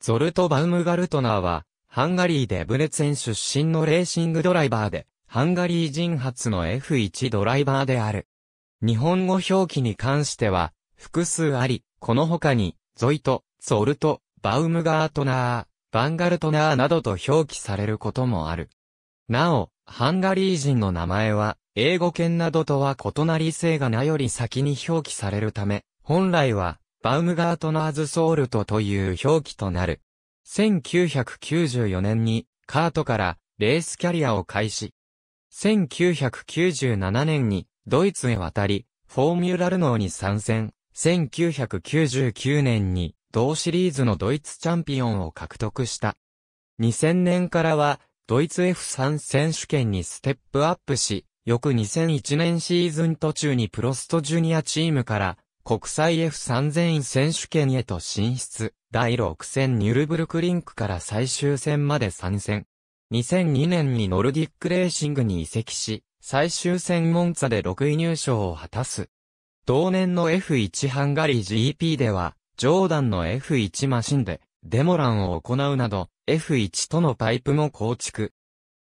ゾルト・バウムガルトナーは、ハンガリーでブレツェン出身のレーシングドライバーで、ハンガリー人発の F1 ドライバーである。日本語表記に関しては、複数あり、この他に、ゾイト、ゾルト、バウムガートナー、バンガルトナーなどと表記されることもある。なお、ハンガリー人の名前は、英語圏などとは異なり性が名より先に表記されるため、本来は、バウムガートナーズソールトという表記となる。1994年にカートからレースキャリアを開始。1997年にドイツへ渡り、フォーミュラルノーに参戦。1999年に同シリーズのドイツチャンピオンを獲得した。2000年からはドイツ F3 選手権にステップアップし、翌2001年シーズン途中にプロストジュニアチームから国際 F3000 選手権へと進出。第6戦ニュルブルクリンクから最終戦まで参戦。2002年にノルディックレーシングに移籍し、最終戦モンツァで6位入賞を果たす。同年の F1 ハンガリー GP では、ジョーダンの F1 マシンで、デモランを行うなど、F1 とのパイプも構築。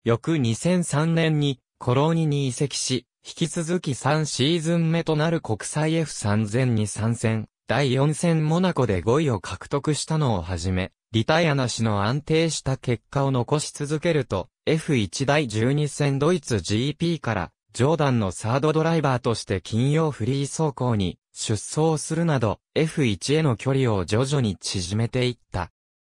翌2003年に、コローニに移籍し、引き続き3シーズン目となる国際 F3000 に参戦、第4戦モナコで5位を獲得したのをはじめ、リタイアなしの安定した結果を残し続けると、F1 第12戦ドイツ GP から、ジョーダンのサードドライバーとして金曜フリー走行に出走するなど、F1 への距離を徐々に縮めていった。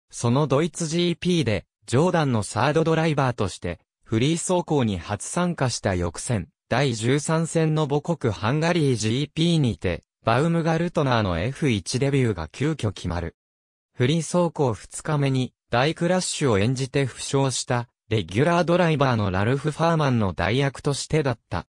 そのドイツ GP で、ジョーダンのサードドライバーとして、フリー走行に初参加した翌戦、第13戦の母国ハンガリー GP にて、バウムガルトナーの F1 デビューが急遽決まる。フリー走行2日目に大クラッシュを演じて負傷したレギュラードライバーのラルフ・ファーマンの代役としてだった。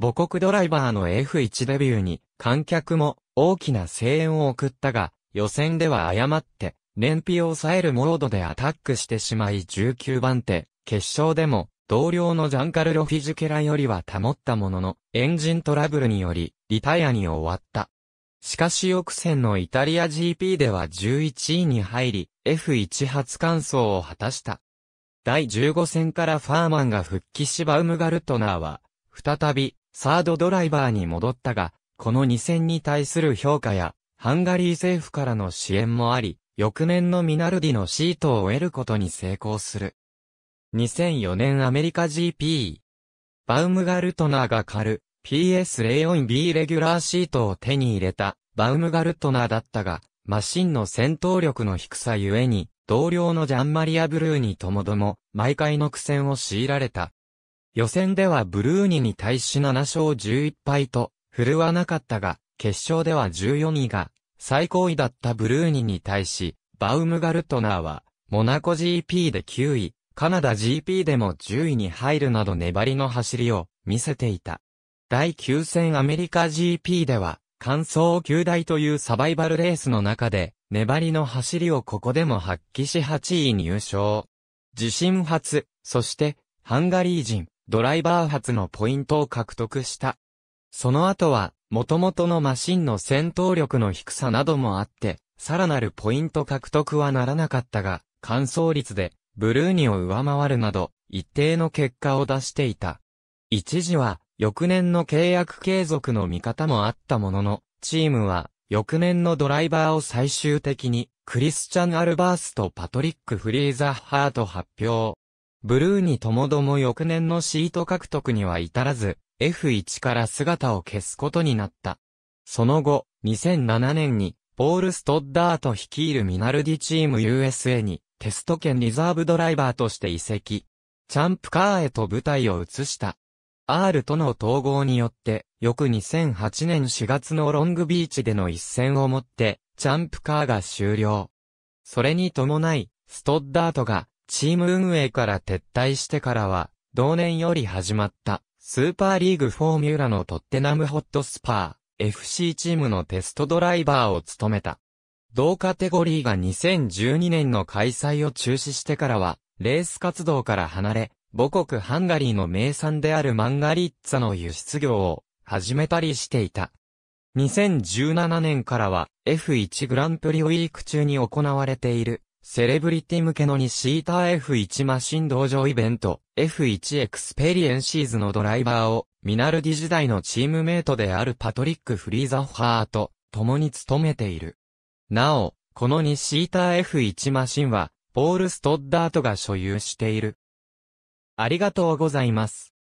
母国ドライバーの F1 デビューに観客も大きな声援を送ったが予選では誤って燃費を抑えるモードでアタックしてしまい19番手、決勝でも同僚のジャンカルロ・フィジュケラよりは保ったものの、エンジントラブルにより、リタイアに終わった。しかし翌戦のイタリア GP では11位に入り、F1 初完走を果たした。第15戦からファーマンが復帰しバウムガルトナーは、再び、サードドライバーに戻ったが、この2戦に対する評価や、ハンガリー政府からの支援もあり、翌年のミナルディのシートを得ることに成功する。2004年アメリカ GP。バウムガルトナーが狩る PS04B レギュラーシートを手に入れたバウムガルトナーだったが、マシンの戦闘力の低さゆえに、同僚のジャンマリア・ブルーニともども、毎回の苦戦を強いられた。予選ではブルーニに対し7勝11敗と、振るわなかったが、決勝では14位が、最高位だったブルーニに対し、バウムガルトナーは、モナコ GP で9位、カナダ GP でも10位に入るなど粘りの走りを見せていた。第9戦アメリカ GP では、完走9台というサバイバルレースの中で、粘りの走りをここでも発揮し8位入賞。自身初、そして、ハンガリー人、ドライバー初のポイントを獲得した。その後は、元々のマシンの戦闘力の低さなどもあって、さらなるポイント獲得はならなかったが、乾燥率でブルーニを上回るなど、一定の結果を出していた。一時は、翌年の契約継続の見方もあったものの、チームは、翌年のドライバーを最終的に、クリスチャン・アルバースとパトリック・フリーザ・ハート発表。ブルーニともども翌年のシート獲得には至らず、F1 から姿を消すことになった。その後、2007年に、ポール・ストッダート率いるミナルディチーム USA にテスト兼リザーブドライバーとして移籍。チャンプカーへと舞台を移した。R との統合によって、翌2008年4月のロングビーチでの一戦をもって、チャンプカーが終了。それに伴い、ストッダートが、チーム運営から撤退してからは、同年より始まった、スーパーリーグフォーミュラのトッテナムホットスパー、FC チームのテストドライバーを務めた。同カテゴリーが2012年の開催を中止してからは、レース活動から離れ、母国ハンガリーの名産であるマンガリッツァの輸出業を始めたりしていた。2017年からは F1 グランプリウィーク中に行われているセレブリティ向けのシーター F1 マシン道場イベント F1 エクスペリエンシーズのドライバーをミナルディ時代のチームメイトであるパトリック・フリーザホハーと共に務めている。なお、この2シーター F1 マシンは、ポール・ストッダートが所有している。ありがとうございます。